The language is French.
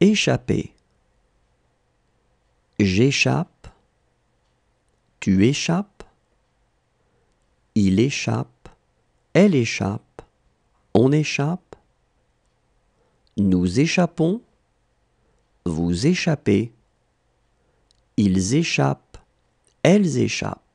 Échapper. J'échappe. Tu échappes. Il échappe. Elle échappe. On échappe. Nous échappons. Vous échappez. Ils échappent. Elles échappent.